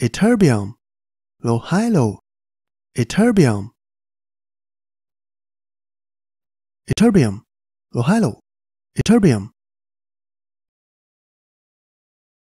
Ytterbium, Lohylo, Ytterbium, Ytterbium, Lohylo, Ytterbium.